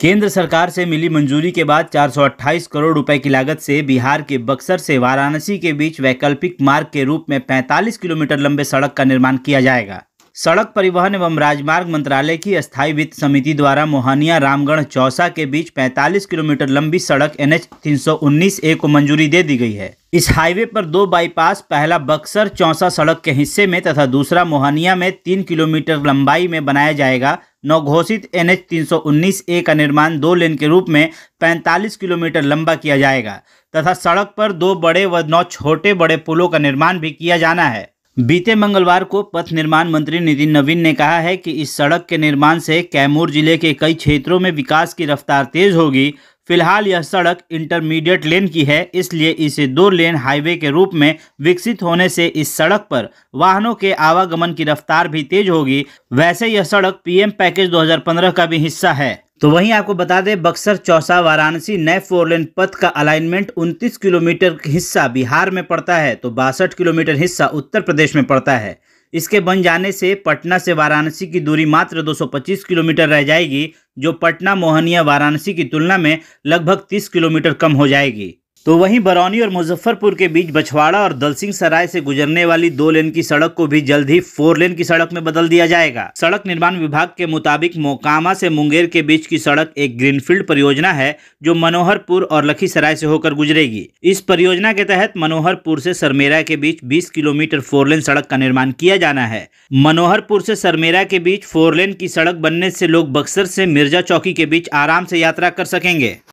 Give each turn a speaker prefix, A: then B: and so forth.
A: केंद्र सरकार से मिली मंजूरी के बाद 428 करोड़ रुपए की लागत से बिहार के बक्सर से वाराणसी के बीच वैकल्पिक मार्ग के रूप में 45 किलोमीटर लंबे सड़क का निर्माण किया जाएगा सड़क परिवहन एवं राजमार्ग मंत्रालय की स्थायी वित्त समिति द्वारा मोहनिया रामगढ़ चौसा के बीच 45 किलोमीटर लंबी सड़क एन एच ए को मंजूरी दे दी गई है इस हाईवे पर दो बाईपास पहला बक्सर चौसा सड़क के हिस्से में तथा दूसरा मोहानिया में तीन किलोमीटर लंबाई में बनाया जाएगा नवघोषित एन एच ए का निर्माण दो लेन के रूप में 45 किलोमीटर लंबा किया जाएगा तथा सड़क पर दो बड़े व नौ छोटे बड़े पुलों का निर्माण भी किया जाना है बीते मंगलवार को पथ निर्माण मंत्री नितिन नवीन ने कहा है कि इस सड़क के निर्माण से कैमूर जिले के कई क्षेत्रों में विकास की रफ्तार तेज होगी फिलहाल यह सड़क इंटरमीडिएट लेन की है इसलिए इसे दो लेन हाईवे के रूप में विकसित होने से इस सड़क पर वाहनों के आवागमन की रफ्तार भी तेज होगी वैसे यह सड़क पीएम पैकेज 2015 का भी हिस्सा है तो वहीं आपको बता दें बक्सर चौसा वाराणसी नए फोरलेन पथ का अलाइनमेंट 29 किलोमीटर हिस्सा बिहार में पड़ता है तो बासठ किलोमीटर हिस्सा उत्तर प्रदेश में पड़ता है इसके बन जाने से पटना से वाराणसी की दूरी मात्र 225 किलोमीटर रह जाएगी जो पटना मोहनिया वाराणसी की तुलना में लगभग 30 किलोमीटर कम हो जाएगी तो वहीं बरौनी और मुजफ्फरपुर के बीच बछवाड़ा और दलसिंह सराय से गुजरने वाली दो लेन की सड़क को भी जल्द ही फोर लेन की सड़क में बदल दिया जाएगा सड़क निर्माण विभाग के मुताबिक मोकामा से मुंगेर के बीच की सड़क एक ग्रीनफील्ड परियोजना है जो मनोहरपुर और लखीसराय से होकर गुजरेगी इस परियोजना के तहत मनोहरपुर से सरमेरा के बीच बीस किलोमीटर फोर लेन सड़क का निर्माण किया जाना है मनोहरपुर से सरमेरा के बीच फोर लेन की सड़क बनने से लोग बक्सर से मिर्जा चौकी के बीच आराम से यात्रा कर सकेंगे